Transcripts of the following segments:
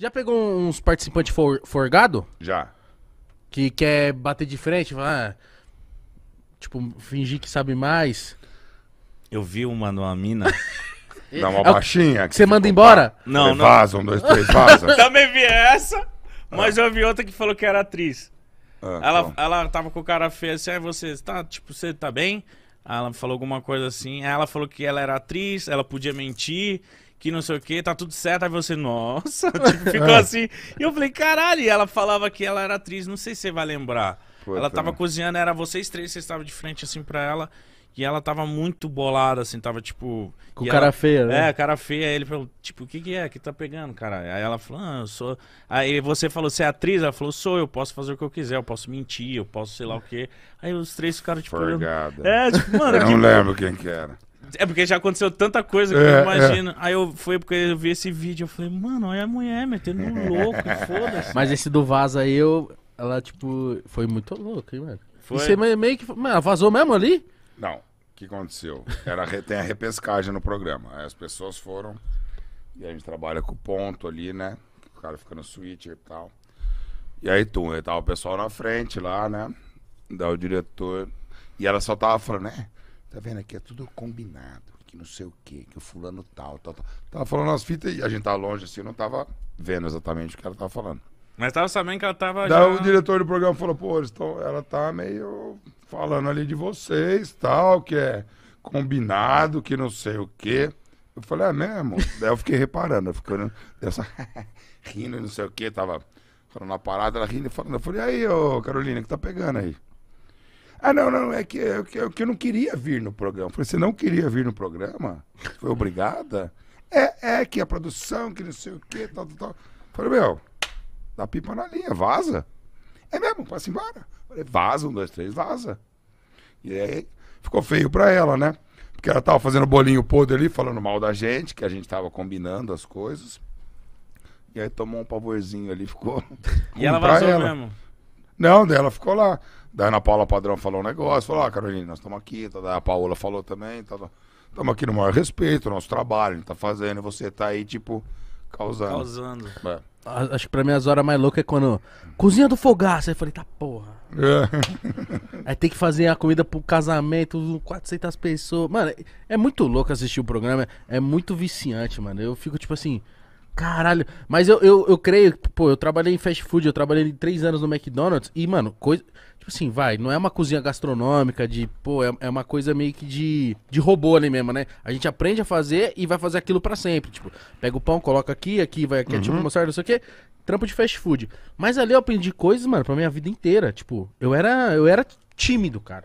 Já pegou uns participantes for, forgado? Já. Que quer bater de frente, fala, ah, tipo, fingir que sabe mais. Eu vi uma numa mina. Dá uma é baixinha. Que, que você manda comprar. embora? Não, não. Vaza, um, dois, três, vaza. Também vi essa, mas ah. eu vi outra que falou que era atriz. Ah, ela, então. ela tava com o cara feio assim, aí você, tá, tipo, você tá bem? Ela falou alguma coisa assim, ela falou que ela era atriz, ela podia mentir, que não sei o que, tá tudo certo. Aí você, nossa, tipo, ficou é. assim. E eu falei, caralho, e ela falava que ela era atriz, não sei se você vai lembrar. ela tava né? cozinhando, era vocês três, vocês estavam de frente assim pra ela. E ela tava muito bolada, assim, tava tipo. Com cara ela... feia, né? É, cara feia. Aí ele falou, tipo, o que, que é? que tá pegando, cara? Aí ela falou, ah, eu sou. Aí você falou, você é atriz? Ela falou, sou, eu posso fazer o que eu quiser, eu posso mentir, eu posso sei lá o quê. Aí os três ficaram, tipo. Forgada. Eu... É, tipo, mano. Eu não que... lembro quem que era. É porque já aconteceu tanta coisa que é, eu é. imagino. É. Aí eu fui porque eu vi esse vídeo, eu falei, mano, olha a mulher metendo um louco, foda-se. Mas esse do vaso aí, eu. Ela, tipo, foi muito louca, hein, mano? Foi. Isso aí meio que. Mano, vazou mesmo ali? Não. O que aconteceu? Era, tem a repescagem no programa. Aí as pessoas foram. E a gente trabalha com ponto ali, né? O cara fica no switcher e tal. E aí, tu, aí tava o pessoal na frente lá, né? Da o diretor. E ela só tava falando, né? Tá vendo aqui? É tudo combinado. Que não sei o quê, que o fulano tal, tal, tal. Tava falando as fitas e a gente tava tá longe assim, não tava vendo exatamente o que ela tava falando. Mas tava sabendo que ela tava. Daí já... o diretor do programa falou, pô, estão... ela tá meio falando ali de vocês, tal, que é combinado, que não sei o quê. Eu falei, é mesmo? Daí eu fiquei reparando, ficando dessa, rindo e não sei o quê, tava falando na parada, ela rindo e falando. Eu falei, aí, ô Carolina, que tá pegando aí? Ah, não, não, é que, é, que, é que eu não queria vir no programa. falei, você não queria vir no programa? Foi obrigada? É, é que a produção, que não sei o quê, tal, tal, tal. falei, meu, dá pipa na linha, vaza. É mesmo, passa embora. falei, vaza, um, dois, três, vaza. E aí ficou feio pra ela, né? Porque ela tava fazendo bolinho podre ali, falando mal da gente, que a gente tava combinando as coisas. E aí tomou um pavorzinho ali, ficou. E ela vazou ela. mesmo? Não, dela ficou lá. Da Ana Paula Padrão falou um negócio, falou, ah, Carolina, nós estamos aqui, tá, a Paola falou também, estamos tá, aqui no maior respeito, nosso trabalho, a gente tá fazendo, você tá aí, tipo, causando. Causando. É. Acho que pra mim as horas mais loucas é quando. Cozinha do fogaço. Aí eu falei, tá porra. É. Aí tem que fazer a comida pro casamento, 400 pessoas. Mano, é, é muito louco assistir o programa. É muito viciante, mano. Eu fico tipo assim. Caralho, mas eu, eu, eu creio, pô, eu trabalhei em fast food, eu trabalhei três anos no McDonald's e, mano, coisa. Tipo assim, vai, não é uma cozinha gastronômica de, pô, é, é uma coisa meio que de, de robô ali mesmo, né? A gente aprende a fazer e vai fazer aquilo para sempre. Tipo, pega o pão, coloca aqui, aqui, vai aqui, é tipo uhum. tipo, mostrar, não sei o quê. Trampo de fast food. Mas ali eu aprendi coisas, mano, pra minha vida inteira. Tipo, eu era, eu era tímido, cara.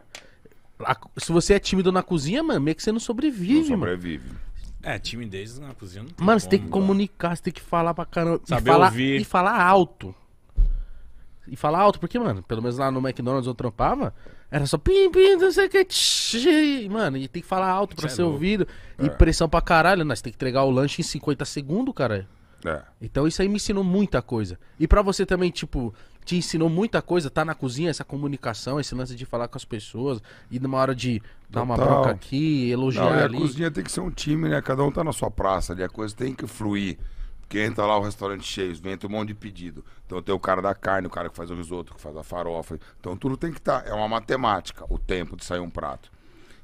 se você é tímido na cozinha, mano, meio que você não sobrevive, não sobrevive. mano. Sobrevive. É, timidez na cozinha não tem Mano, você tem que comunicar, você tem que falar pra caramba. Saber e falar, ouvir. E falar alto. E falar alto, porque, mano, pelo menos lá no McDonald's eu trampava, era só pim, pim, não sei o que. Tsh, mano, e tem que falar alto pra é ser ouvido. E é. pressão pra caralho. Nós tem que entregar o lanche em 50 segundos, cara. É. Então isso aí me ensinou muita coisa. E para você também, tipo, te ensinou muita coisa, tá na cozinha, essa comunicação, esse lance de falar com as pessoas, e numa hora de dar Total. uma bronca aqui, elogiar Não, ali. A cozinha tem que ser um time, né? Cada um tá na sua praça ali, a coisa tem que fluir. Porque entra lá o restaurante cheio, vem um monte de pedido. Então tem o cara da carne, o cara que faz o risoto, que faz a farofa. Então tudo tem que estar. Tá. É uma matemática o tempo de sair um prato.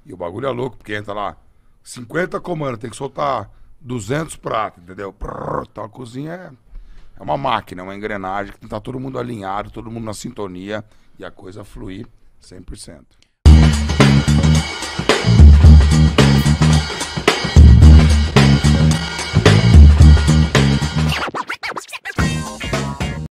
E o bagulho é louco, porque entra lá 50 comandos, tem que soltar 200 pratos, entendeu? então a cozinha é, é uma máquina, é uma engrenagem que tá todo mundo alinhado, todo mundo na sintonia e a coisa fluir 100%.